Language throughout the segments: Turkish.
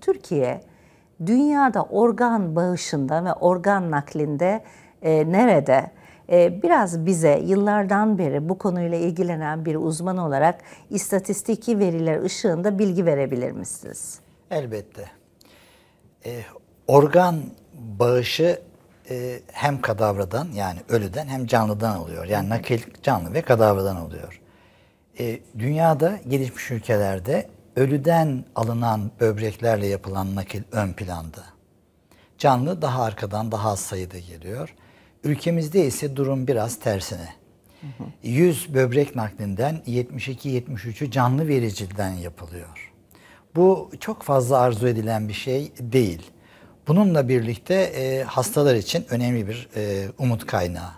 Türkiye dünyada organ bağışında ve organ naklinde e, nerede? E, biraz bize yıllardan beri bu konuyla ilgilenen bir uzman olarak istatistiki veriler ışığında bilgi verebilir misiniz? Elbette. E, organ bağışı e, hem kadavradan yani ölüden hem canlıdan oluyor. Yani nakil canlı ve kadavradan oluyor. E, dünyada gelişmiş ülkelerde ölüden alınan böbreklerle yapılan nakil ön planda. Canlı daha arkadan daha az sayıda geliyor. Ülkemizde ise durum biraz tersine. 100 böbrek naklinden 72-73'ü canlı vericiden yapılıyor. Bu çok fazla arzu edilen bir şey değil. Bununla birlikte e, hastalar için önemli bir e, umut kaynağı.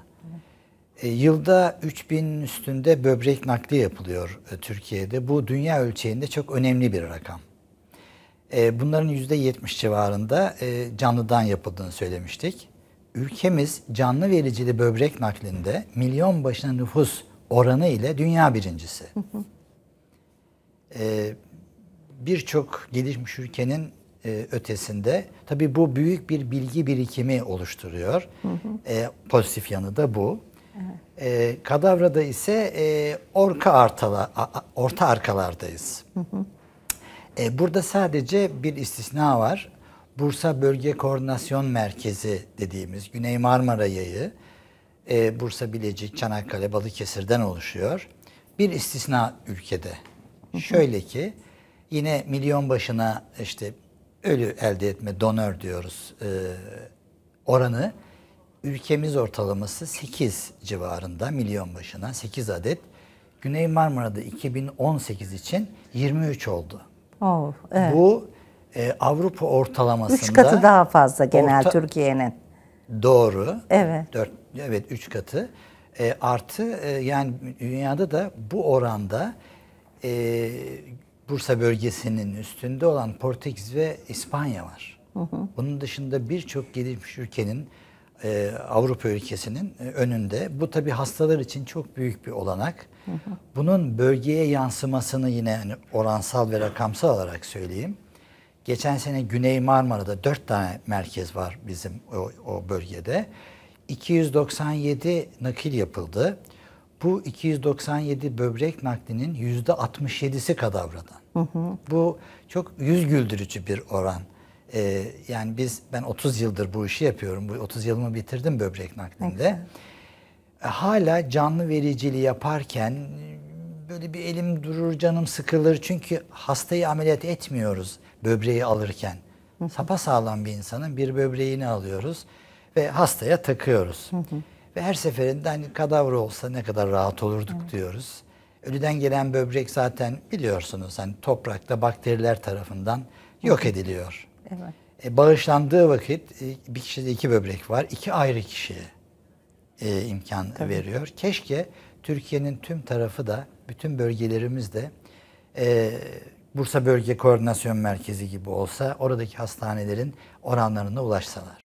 E, yılda 3000 üstünde böbrek nakli yapılıyor e, Türkiye'de. Bu dünya ölçeğinde çok önemli bir rakam. E, bunların %70 civarında e, canlıdan yapıldığını söylemiştik. Ülkemiz canlı vericili böbrek naklinde milyon başına nüfus oranı ile dünya birincisi. e, Birçok gelişmiş ülkenin e, ötesinde. Tabii bu büyük bir bilgi birikimi oluşturuyor. pozitif yanı da bu. Evet. E, kadavrada ise e, orka artala, orta arkalardayız. Hı hı. E, burada sadece bir istisna var. Bursa Bölge Koordinasyon Merkezi dediğimiz Güney Marmara Yayı, e, Bursa, Bilecik, Çanakkale, Balıkesir'den oluşuyor. Bir istisna ülkede. Hı hı. Şöyle ki yine milyon başına işte ölü elde etme donör diyoruz e, oranı ülkemiz ortalaması 8 civarında milyon başına 8 adet. Güney Marmara'da 2018 için 23 oldu. Oh, evet. Bu e, Avrupa ortalamasında... 3 katı daha fazla genel Türkiye'nin. Doğru. Evet. 4, evet 3 katı. E, artı e, yani dünyada da bu oranda e, Bursa bölgesinin üstünde olan Portekiz ve İspanya var. Hı hı. Bunun dışında birçok gelişmiş ülkenin e, Avrupa ülkesinin e, önünde. Bu tabi hastalar için çok büyük bir olanak. Hı hı. Bunun bölgeye yansımasını yine hani oransal ve rakamsal olarak söyleyeyim. Geçen sene Güney Marmara'da dört tane merkez var bizim o, o bölgede. 297 nakil yapıldı. Bu 297 böbrek naklinin yüzde %67'si kadavradan. Hı hı. Bu çok yüz güldürücü bir oran. E, yani biz ben 30 yıldır bu işi yapıyorum. Bu 30 yılımı bitirdim böbrek naklinde. Evet. E, hala canlı vericiliği yaparken e, böyle bir elim durur, canım sıkılır. Çünkü hastayı ameliyat etmiyoruz böbreği alırken. Sapa sağlam bir insanın bir böbreğini alıyoruz ve hastaya takıyoruz. Ve her seferinde hani kadavra olsa ne kadar rahat olurduk diyoruz. Ölüden gelen böbrek zaten biliyorsunuz hani toprakta bakteriler tarafından yok ediliyor. Evet. E, bağışlandığı vakit e, bir kişide iki böbrek var. iki ayrı kişiye e, imkan Tabii. veriyor. Keşke Türkiye'nin tüm tarafı da bütün bölgelerimiz de e, Bursa Bölge Koordinasyon Merkezi gibi olsa oradaki hastanelerin oranlarına ulaşsalar.